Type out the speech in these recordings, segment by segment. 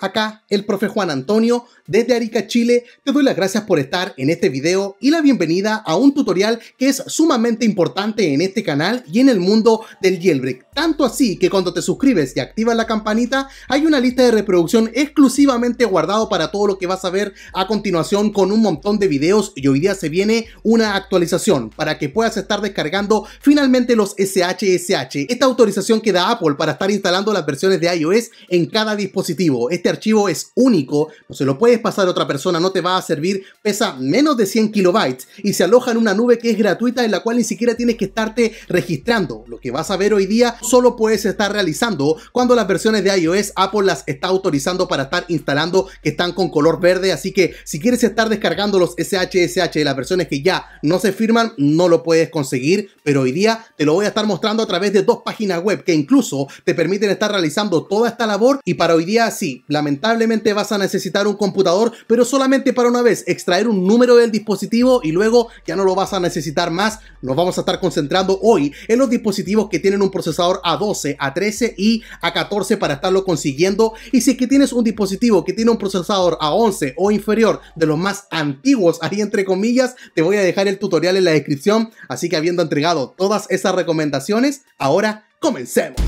Acá el profe Juan Antonio desde Arica, Chile. Te doy las gracias por estar en este video y la bienvenida a un tutorial que es sumamente importante en este canal y en el mundo del jailbreak. Tanto así que cuando te suscribes y activas la campanita hay una lista de reproducción exclusivamente guardado para todo lo que vas a ver a continuación con un montón de videos y hoy día se viene una actualización para que puedas estar descargando finalmente los SHSH. Esta autorización que da Apple para estar instalando las versiones de iOS en cada dispositivo. Este este archivo es único, no se lo puedes pasar a otra persona, no te va a servir, pesa menos de 100 kilobytes y se aloja en una nube que es gratuita en la cual ni siquiera tienes que estarte registrando. Lo que vas a ver hoy día solo puedes estar realizando cuando las versiones de iOS Apple las está autorizando para estar instalando que están con color verde, así que si quieres estar descargando los SHSH de las versiones que ya no se firman, no lo puedes conseguir, pero hoy día te lo voy a estar mostrando a través de dos páginas web que incluso te permiten estar realizando toda esta labor y para hoy día sí, la Lamentablemente vas a necesitar un computador, pero solamente para una vez, extraer un número del dispositivo y luego ya no lo vas a necesitar más. Nos vamos a estar concentrando hoy en los dispositivos que tienen un procesador A12, A13 y A14 para estarlo consiguiendo. Y si es que tienes un dispositivo que tiene un procesador A11 o inferior de los más antiguos, ahí entre comillas, te voy a dejar el tutorial en la descripción. Así que habiendo entregado todas esas recomendaciones, ahora comencemos.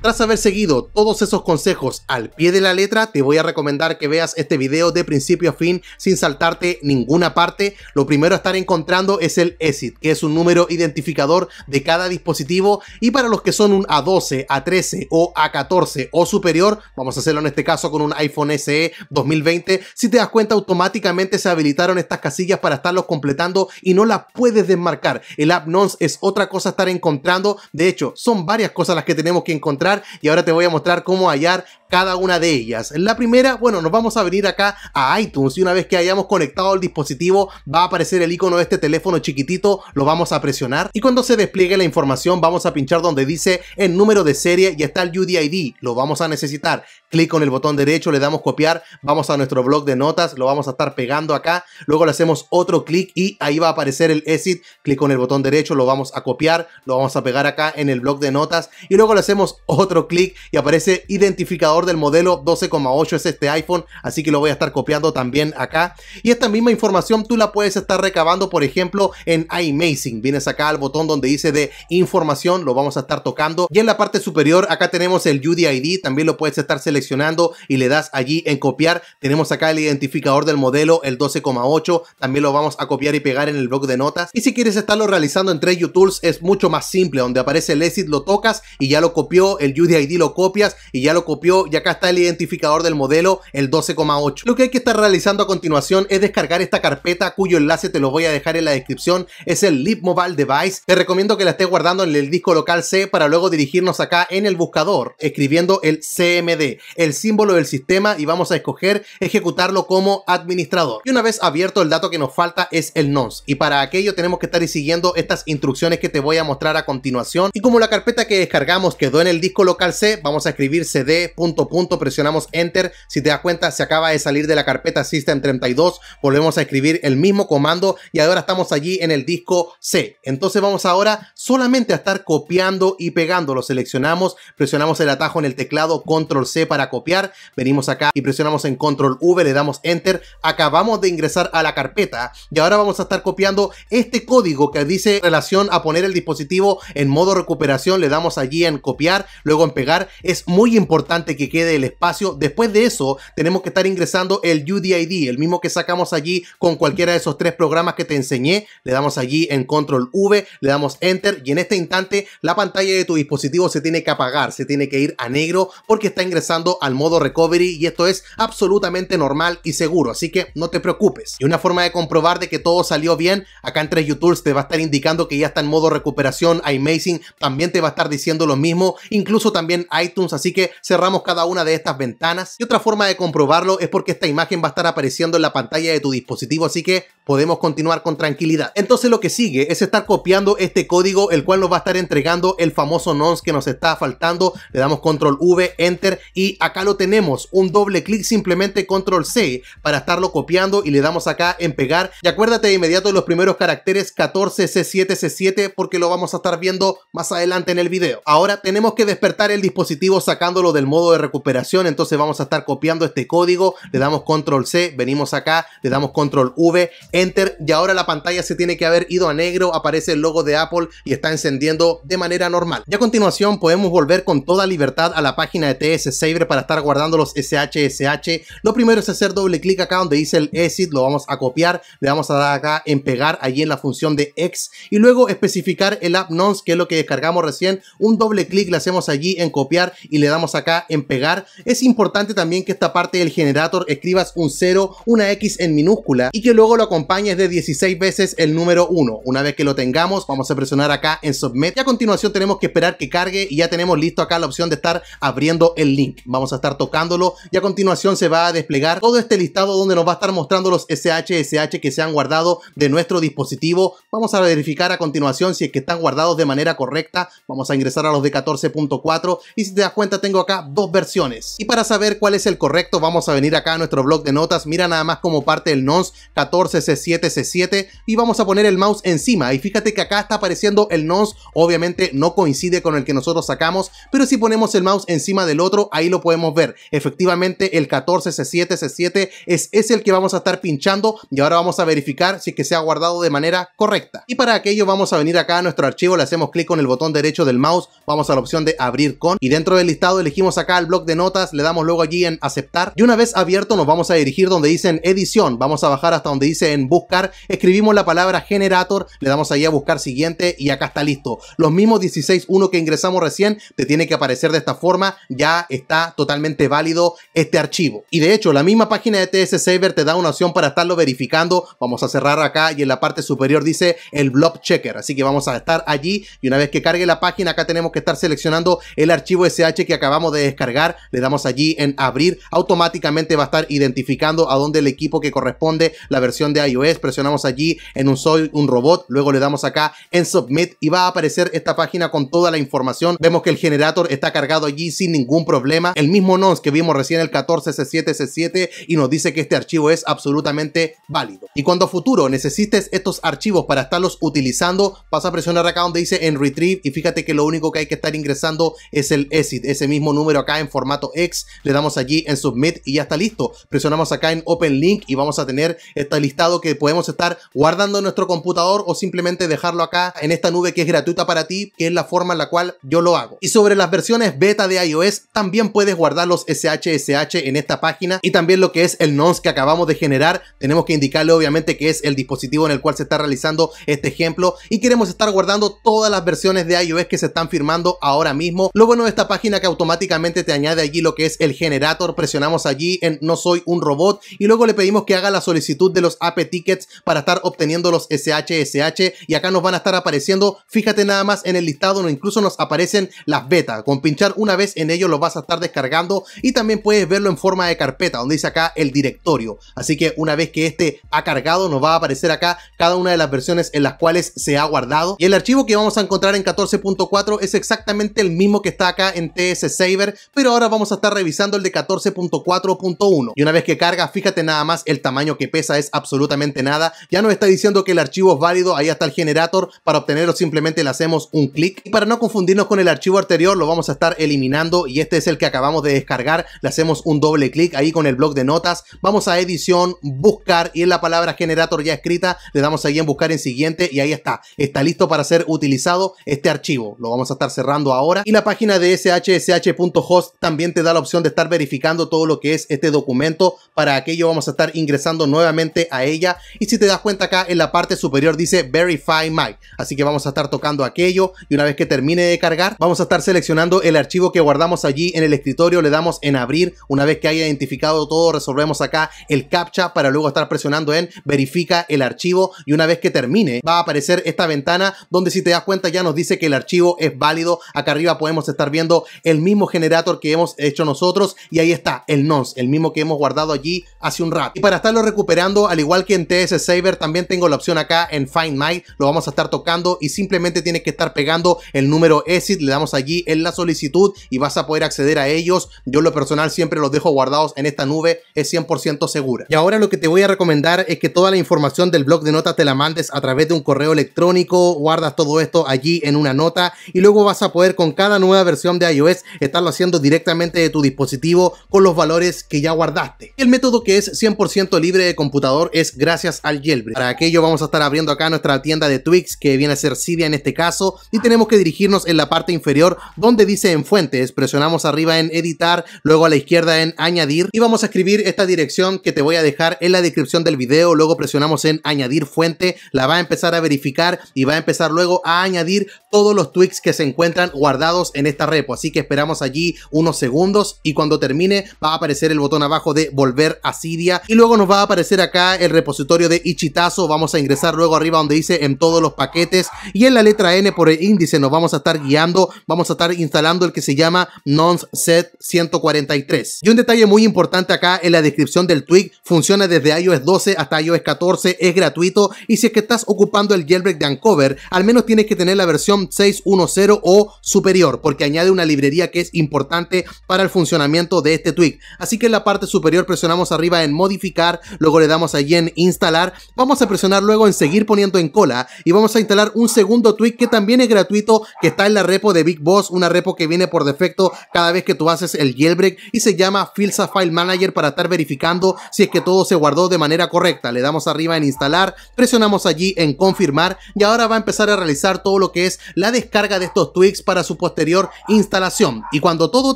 Tras haber seguido todos esos consejos al pie de la letra, te voy a recomendar que veas este video de principio a fin sin saltarte ninguna parte. Lo primero a estar encontrando es el ESIT, que es un número identificador de cada dispositivo y para los que son un A12, A13 o A14 o superior, vamos a hacerlo en este caso con un iPhone SE 2020, si te das cuenta automáticamente se habilitaron estas casillas para estarlos completando y no las puedes desmarcar. El app nonce es otra cosa a estar encontrando, de hecho son varias cosas las que tenemos que encontrar y ahora te voy a mostrar cómo hallar cada una de ellas. En la primera, bueno, nos vamos a venir acá a iTunes y una vez que hayamos conectado el dispositivo va a aparecer el icono de este teléfono chiquitito, lo vamos a presionar y cuando se despliegue la información vamos a pinchar donde dice el número de serie y está el UDID, lo vamos a necesitar clic con el botón derecho, le damos copiar, vamos a nuestro blog de notas, lo vamos a estar pegando acá, luego le hacemos otro clic y ahí va a aparecer el exit, clic con el botón derecho, lo vamos a copiar, lo vamos a pegar acá en el blog de notas y luego le hacemos otro clic y aparece identificador del modelo 12,8 es este iPhone, así que lo voy a estar copiando también acá y esta misma información tú la puedes estar recabando por ejemplo en iMazing, vienes acá al botón donde dice de información, lo vamos a estar tocando y en la parte superior acá tenemos el UDID, también lo puedes estar seleccionando seleccionando y le das allí en copiar. Tenemos acá el identificador del modelo, el 12,8. También lo vamos a copiar y pegar en el blog de notas. Y si quieres estarlo realizando en 3 Tools es mucho más simple, donde aparece el exit lo tocas y ya lo copió, el UDID lo copias y ya lo copió y acá está el identificador del modelo, el 12,8. Lo que hay que estar realizando a continuación es descargar esta carpeta cuyo enlace te lo voy a dejar en la descripción, es el Lip Mobile Device. Te recomiendo que la estés guardando en el disco local C para luego dirigirnos acá en el buscador escribiendo el CMD el símbolo del sistema y vamos a escoger ejecutarlo como administrador. Y una vez abierto el dato que nos falta es el nonce y para aquello tenemos que estar siguiendo estas instrucciones que te voy a mostrar a continuación y como la carpeta que descargamos quedó en el disco local C, vamos a escribir cd punto punto, presionamos enter, si te das cuenta se acaba de salir de la carpeta system32, volvemos a escribir el mismo comando y ahora estamos allí en el disco C. Entonces vamos ahora solamente a estar copiando y pegando, lo seleccionamos, presionamos el atajo en el teclado control C para a copiar, venimos acá y presionamos en control V, le damos enter, acabamos de ingresar a la carpeta y ahora vamos a estar copiando este código que dice relación a poner el dispositivo en modo recuperación, le damos allí en copiar, luego en pegar, es muy importante que quede el espacio, después de eso tenemos que estar ingresando el UDID, el mismo que sacamos allí con cualquiera de esos tres programas que te enseñé, le damos allí en control V, le damos enter y en este instante la pantalla de tu dispositivo se tiene que apagar, se tiene que ir a negro porque está ingresando al modo recovery y esto es absolutamente normal y seguro, así que no te preocupes. Y una forma de comprobar de que todo salió bien, acá en 3 Tools te va a estar indicando que ya está en modo recuperación, iMazing también te va a estar diciendo lo mismo, incluso también iTunes, así que cerramos cada una de estas ventanas. Y otra forma de comprobarlo es porque esta imagen va a estar apareciendo en la pantalla de tu dispositivo, así que podemos continuar con tranquilidad. Entonces lo que sigue es estar copiando este código, el cual nos va a estar entregando el famoso nonce que nos está faltando. Le damos control V, enter y acá lo tenemos, un doble clic simplemente control C para estarlo copiando y le damos acá en pegar. Y acuérdate de inmediato de los primeros caracteres 14C7C7 porque lo vamos a estar viendo más adelante en el video. Ahora tenemos que despertar el dispositivo sacándolo del modo de recuperación, entonces vamos a estar copiando este código, le damos control C, venimos acá, le damos control V, enter y ahora la pantalla se tiene que haber ido a negro, aparece el logo de Apple y está encendiendo de manera normal. Y a continuación podemos volver con toda libertad a la página de TS Saver para estar guardando los SHSH. Lo primero es hacer doble clic acá donde dice el exit, lo vamos a copiar, le vamos a dar acá en pegar allí en la función de x y luego especificar el app nonce que es lo que descargamos recién, un doble clic le hacemos allí en copiar y le damos acá en pegar. Es importante también que esta parte del generator escribas un 0, una X en minúscula y que luego lo acompañes de 16 veces el número 1. Una vez que lo tengamos vamos a presionar acá en submit y a continuación tenemos que esperar que cargue y ya tenemos listo acá la opción de estar abriendo el link. Vamos a estar tocándolo y a continuación se va a desplegar todo este listado donde nos va a estar mostrando los SHSH que se han guardado de nuestro dispositivo. Vamos a verificar a continuación si es que están guardados de manera correcta. Vamos a ingresar a los de 14.4 y si te das cuenta tengo acá dos versiones. Y para saber cuál es el correcto vamos a venir acá a nuestro blog de notas. Mira nada más como parte el nos 14C7C7 y vamos a poner el mouse encima. Y fíjate que acá está apareciendo el nos Obviamente no coincide con el que nosotros sacamos, pero si ponemos el mouse encima del otro, ahí lo podemos ver. Efectivamente, el 14 C7 C7 es, es el que vamos a estar pinchando y ahora vamos a verificar si es que se ha guardado de manera correcta. Y para aquello vamos a venir acá a nuestro archivo, le hacemos clic con el botón derecho del mouse, vamos a la opción de abrir con y dentro del listado elegimos acá el bloc de notas, le damos luego allí en aceptar y una vez abierto nos vamos a dirigir donde dice en edición, vamos a bajar hasta donde dice en buscar, escribimos la palabra generator, le damos ahí a buscar siguiente y acá está listo. Los mismos 16.1 que ingresamos recién te tiene que aparecer de esta forma, ya está totalmente válido este archivo. Y de hecho, la misma página de TS Saver te da una opción para estarlo verificando. Vamos a cerrar acá y en la parte superior dice el blob checker. Así que vamos a estar allí y una vez que cargue la página, acá tenemos que estar seleccionando el archivo SH que acabamos de descargar. Le damos allí en abrir. Automáticamente va a estar identificando a dónde el equipo que corresponde la versión de iOS. Presionamos allí en un soy un robot. Luego le damos acá en submit y va a aparecer esta página con toda la información. Vemos que el generator está cargado allí sin ningún problema el mismo nonce que vimos recién el 14C7C7 y nos dice que este archivo es absolutamente válido. Y cuando a futuro necesites estos archivos para estarlos utilizando, vas a presionar acá donde dice en retrieve y fíjate que lo único que hay que estar ingresando es el exit, ese mismo número acá en formato X, le damos allí en submit y ya está listo. Presionamos acá en open link y vamos a tener este listado que podemos estar guardando en nuestro computador o simplemente dejarlo acá en esta nube que es gratuita para ti, que es la forma en la cual yo lo hago. Y sobre las versiones beta de iOS también puedes guardar los SHSH en esta página y también lo que es el nonce que acabamos de generar. Tenemos que indicarle obviamente que es el dispositivo en el cual se está realizando este ejemplo y queremos estar guardando todas las versiones de iOS que se están firmando ahora mismo. Lo bueno de esta página que automáticamente te añade allí lo que es el generator. Presionamos allí en no soy un robot y luego le pedimos que haga la solicitud de los AP tickets para estar obteniendo los SHSH y acá nos van a estar apareciendo. Fíjate nada más en el listado, incluso nos aparecen las betas. Con pinchar una vez en ello los vas a estar descargando cargando y también puedes verlo en forma de carpeta donde dice acá el directorio. Así que una vez que este ha cargado nos va a aparecer acá cada una de las versiones en las cuales se ha guardado y el archivo que vamos a encontrar en 14.4 es exactamente el mismo que está acá en TS Saver pero ahora vamos a estar revisando el de 14.4.1 y una vez que carga fíjate nada más el tamaño que pesa es absolutamente nada ya nos está diciendo que el archivo es válido ahí está el generator para obtenerlo simplemente le hacemos un clic y para no confundirnos con el archivo anterior lo vamos a estar eliminando y este es el que acabamos vamos de descargar, le hacemos un doble clic ahí con el blog de notas, vamos a edición, buscar y en la palabra generator ya escrita le damos ahí en buscar en siguiente y ahí está, está listo para ser utilizado este archivo, lo vamos a estar cerrando ahora y la página de shsh.host también te da la opción de estar verificando todo lo que es este documento, para aquello vamos a estar ingresando nuevamente a ella y si te das cuenta acá en la parte superior dice verify my, así que vamos a estar tocando aquello y una vez que termine de cargar vamos a estar seleccionando el archivo que guardamos allí en el escritorio le damos en abrir. Una vez que haya identificado todo, resolvemos acá el captcha para luego estar presionando en verifica el archivo y una vez que termine va a aparecer esta ventana donde si te das cuenta ya nos dice que el archivo es válido. Acá arriba podemos estar viendo el mismo generator que hemos hecho nosotros y ahí está el nonce, el mismo que hemos guardado allí hace un rato. Y para estarlo recuperando, al igual que en TS Saver, también tengo la opción acá en Find My, lo vamos a estar tocando y simplemente tienes que estar pegando el número exit le damos allí en la solicitud y vas a poder acceder a ello yo lo personal siempre los dejo guardados en esta nube, es 100% segura. Y ahora lo que te voy a recomendar es que toda la información del blog de notas te la mandes a través de un correo electrónico, guardas todo esto allí en una nota y luego vas a poder con cada nueva versión de iOS estarlo haciendo directamente de tu dispositivo con los valores que ya guardaste. El método que es 100% libre de computador es gracias al jailbreak. Para aquello vamos a estar abriendo acá nuestra tienda de Twix que viene a ser Cydia en este caso y tenemos que dirigirnos en la parte inferior donde dice en fuentes, presionamos arriba en editar, luego a la izquierda en añadir y vamos a escribir esta dirección que te voy a dejar en la descripción del video, luego presionamos en añadir fuente, la va a empezar a verificar y va a empezar luego a añadir todos los tweaks que se encuentran guardados en esta repo, así que esperamos allí unos segundos y cuando termine va a aparecer el botón abajo de volver a Siria y luego nos va a aparecer acá el repositorio de Ichitazo, vamos a ingresar luego arriba donde dice en todos los paquetes y en la letra N por el índice nos vamos a estar guiando, vamos a estar instalando el que se llama nonce 143. Y un detalle muy importante acá en la descripción del tweak, funciona desde iOS 12 hasta iOS 14, es gratuito y si es que estás ocupando el jailbreak de Uncover, al menos tienes que tener la versión 6.1.0 o superior, porque añade una librería que es importante para el funcionamiento de este tweak. Así que en la parte superior presionamos arriba en modificar, luego le damos allí en instalar, vamos a presionar luego en seguir poniendo en cola y vamos a instalar un segundo tweak que también es gratuito, que está en la repo de Big Boss, una repo que viene por defecto cada vez que tú haces el jailbreak y se llama Filsa File Manager para estar verificando si es que todo se guardó de manera correcta. Le damos arriba en instalar, presionamos allí en confirmar y ahora va a empezar a realizar todo lo que es la descarga de estos tweaks para su posterior instalación. Y cuando todo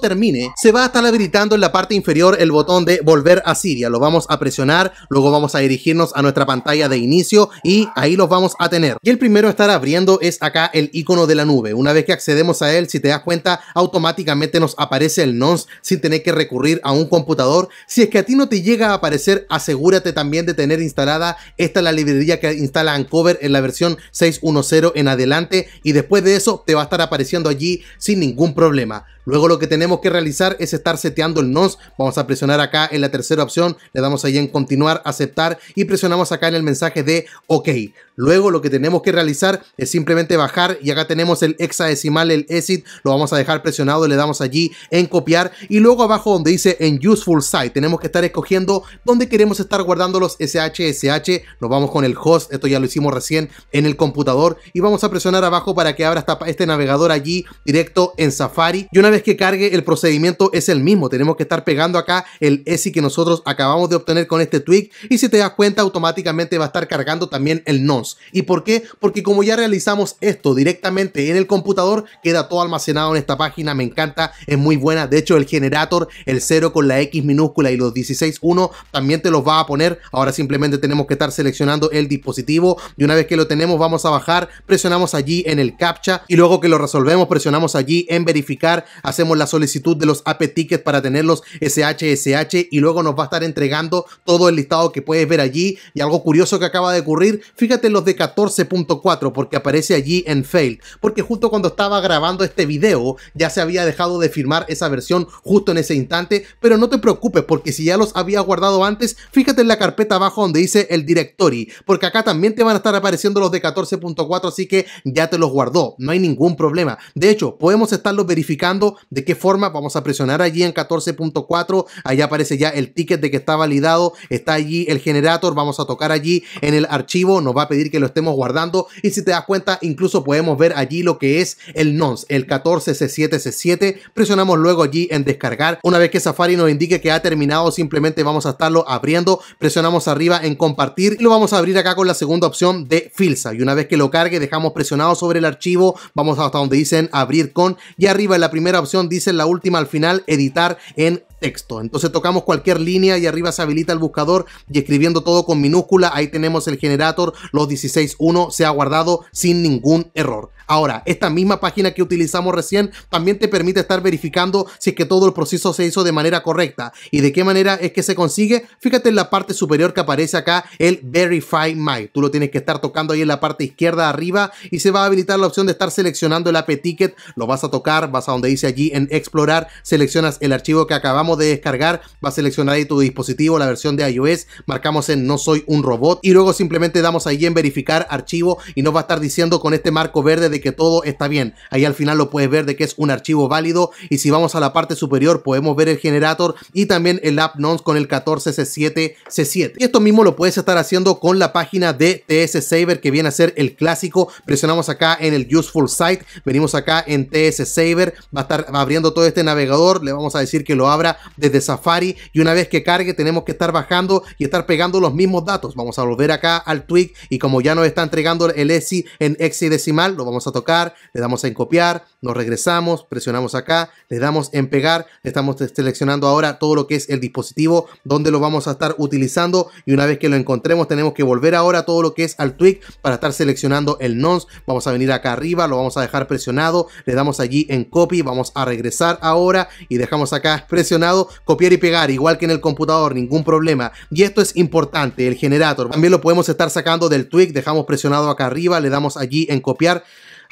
termine, se va a estar habilitando en la parte inferior el botón de volver a Siria. Lo vamos a presionar, luego vamos a dirigirnos a nuestra pantalla de inicio y ahí los vamos a tener. Y el primero a estar abriendo es acá el icono de la nube. Una vez que accedemos a él, si te das cuenta, automáticamente nos aparece el nos sin tener que recurrir a un computador. Si es que a ti no te llega a aparecer, asegúrate también de tener instalada esta la librería que instala Ancover en la versión 6.1.0 en adelante y después de eso te va a estar apareciendo allí sin ningún problema. Luego lo que tenemos que realizar es estar seteando el nos Vamos a presionar acá en la tercera opción, le damos ahí en continuar, aceptar y presionamos acá en el mensaje de OK. Luego lo que tenemos que realizar es simplemente bajar y acá tenemos el hexadecimal, el exit, lo vamos a dejar presionado, le damos allí en copiar y luego abajo donde dice en useful site tenemos que estar escogiendo dónde queremos estar guardando los SHSH, nos vamos con el host, esto ya lo hicimos recién en el computador y vamos a presionar abajo para que abra este navegador allí directo en Safari y una vez que cargue el procedimiento es el mismo, tenemos que estar pegando acá el exit que nosotros acabamos de obtener con este tweak y si te das cuenta automáticamente va a estar cargando también el non ¿Y por qué? Porque como ya realizamos esto directamente en el computador, queda todo almacenado en esta página. Me encanta, es muy buena. De hecho, el generator, el 0 con la X minúscula y los 16.1 también te los va a poner. Ahora simplemente tenemos que estar seleccionando el dispositivo y una vez que lo tenemos vamos a bajar, presionamos allí en el captcha y luego que lo resolvemos presionamos allí en verificar, hacemos la solicitud de los AP tickets para tenerlos SHSH y luego nos va a estar entregando todo el listado que puedes ver allí y algo curioso que acaba de ocurrir, fíjate los de 14.4 porque aparece allí en fail, Porque justo cuando estaba grabando este video ya se había dejado de firmar esa versión justo en ese instante. Pero no te preocupes porque si ya los había guardado antes, fíjate en la carpeta abajo donde dice el directory. Porque acá también te van a estar apareciendo los de 14.4 así que ya te los guardó. No hay ningún problema. De hecho, podemos estarlos verificando de qué forma. Vamos a presionar allí en 14.4. Allá aparece ya el ticket de que está validado. Está allí el generator. Vamos a tocar allí en el archivo. Nos va a pedir que lo estemos guardando y si te das cuenta incluso podemos ver allí lo que es el nonce, el 14C7C7, presionamos luego allí en descargar, una vez que Safari nos indique que ha terminado simplemente vamos a estarlo abriendo, presionamos arriba en compartir y lo vamos a abrir acá con la segunda opción de Filsa y una vez que lo cargue dejamos presionado sobre el archivo, vamos hasta donde dicen abrir con y arriba en la primera opción dice la última al final editar en texto. Entonces tocamos cualquier línea y arriba se habilita el buscador y escribiendo todo con minúscula, ahí tenemos el generator, los 16.1 se ha guardado sin ningún error. Ahora, esta misma página que utilizamos recién también te permite estar verificando si es que todo el proceso se hizo de manera correcta y de qué manera es que se consigue. Fíjate en la parte superior que aparece acá el Verify My. Tú lo tienes que estar tocando ahí en la parte izquierda arriba y se va a habilitar la opción de estar seleccionando el app ticket. Lo vas a tocar, vas a donde dice allí en explorar, seleccionas el archivo que acabamos de descargar, vas a seleccionar ahí tu dispositivo, la versión de iOS, marcamos en no soy un robot y luego simplemente damos ahí en verificar archivo y nos va a estar diciendo con este marco verde de que todo está bien. Ahí al final lo puedes ver de que es un archivo válido y si vamos a la parte superior podemos ver el generator y también el app nonce con el 14C7C7. Y esto mismo lo puedes estar haciendo con la página de TS Saver que viene a ser el clásico. Presionamos acá en el Useful Site, venimos acá en TS Saver, va a estar abriendo todo este navegador, le vamos a decir que lo abra desde Safari y una vez que cargue tenemos que estar bajando y estar pegando los mismos datos. Vamos a volver acá al tweak y como ya nos está entregando el ESI en decimal lo vamos a tocar, le damos en copiar, nos regresamos, presionamos acá, le damos en pegar, estamos seleccionando ahora todo lo que es el dispositivo donde lo vamos a estar utilizando y una vez que lo encontremos tenemos que volver ahora todo lo que es al tweak para estar seleccionando el nonce, vamos a venir acá arriba, lo vamos a dejar presionado, le damos allí en copy, vamos a regresar ahora y dejamos acá presionado, copiar y pegar, igual que en el computador, ningún problema. Y esto es importante, el generator, también lo podemos estar sacando del tweak, dejamos presionado acá arriba, le damos allí en copiar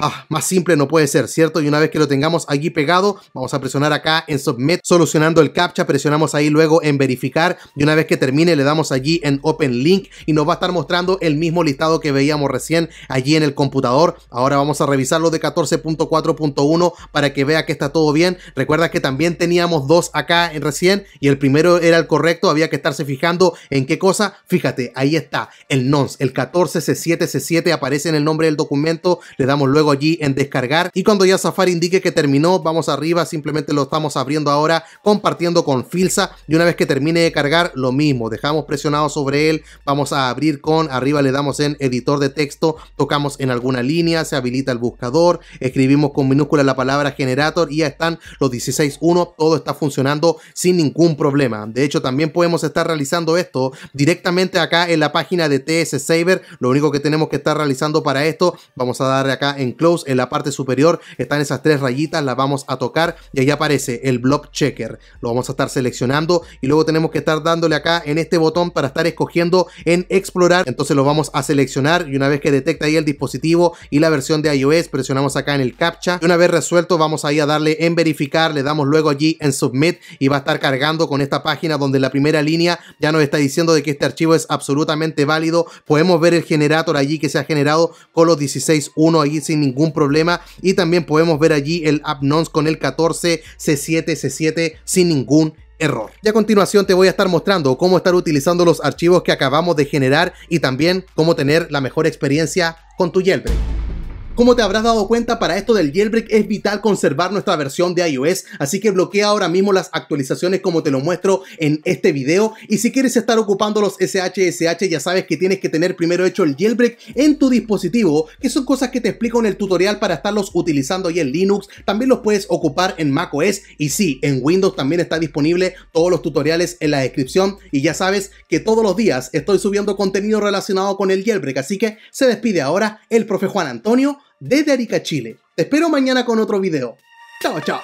Ah, más simple no puede ser, ¿cierto? Y una vez que lo tengamos allí pegado, vamos a presionar acá en Submit, solucionando el CAPTCHA, presionamos ahí luego en Verificar y una vez que termine le damos allí en Open Link y nos va a estar mostrando el mismo listado que veíamos recién allí en el computador. Ahora vamos a revisarlo de 14.4.1 para que vea que está todo bien. Recuerda que también teníamos dos acá en recién y el primero era el correcto, había que estarse fijando en qué cosa. Fíjate, ahí está, el nonce, el 14C7C7 aparece en el nombre del documento, le damos luego allí en descargar y cuando ya Safari indique que terminó vamos arriba, simplemente lo estamos abriendo ahora compartiendo con Filsa y una vez que termine de cargar lo mismo, dejamos presionado sobre él, vamos a abrir con, arriba le damos en editor de texto, tocamos en alguna línea, se habilita el buscador, escribimos con minúscula la palabra generator y ya están los 16.1, todo está funcionando sin ningún problema. De hecho también podemos estar realizando esto directamente acá en la página de TS Saver, lo único que tenemos que estar realizando para esto, vamos a darle acá en close. En la parte superior están esas tres rayitas, las vamos a tocar y ahí aparece el block checker. Lo vamos a estar seleccionando y luego tenemos que estar dándole acá en este botón para estar escogiendo en explorar. Entonces lo vamos a seleccionar y una vez que detecta ahí el dispositivo y la versión de iOS, presionamos acá en el captcha. Y una vez resuelto, vamos ahí a darle en verificar, le damos luego allí en submit y va a estar cargando con esta página donde la primera línea ya nos está diciendo de que este archivo es absolutamente válido. Podemos ver el generator allí que se ha generado con los 16.1 allí sin ningún problema. Y también podemos ver allí el app nonce con el 14 C7 C7 sin ningún error. Y a continuación te voy a estar mostrando cómo estar utilizando los archivos que acabamos de generar y también cómo tener la mejor experiencia con tu jailbreak. Como te habrás dado cuenta, para esto del jailbreak es vital conservar nuestra versión de iOS, así que bloquea ahora mismo las actualizaciones como te lo muestro en este video. Y si quieres estar ocupando los SHSH, ya sabes que tienes que tener primero hecho el jailbreak en tu dispositivo, que son cosas que te explico en el tutorial para estarlos utilizando ahí en Linux. También los puedes ocupar en macOS y sí, en Windows también está disponible todos los tutoriales en la descripción. Y ya sabes que todos los días estoy subiendo contenido relacionado con el jailbreak, así que se despide ahora el profe Juan Antonio desde Arica, Chile. Te espero mañana con otro video. Chao, chao.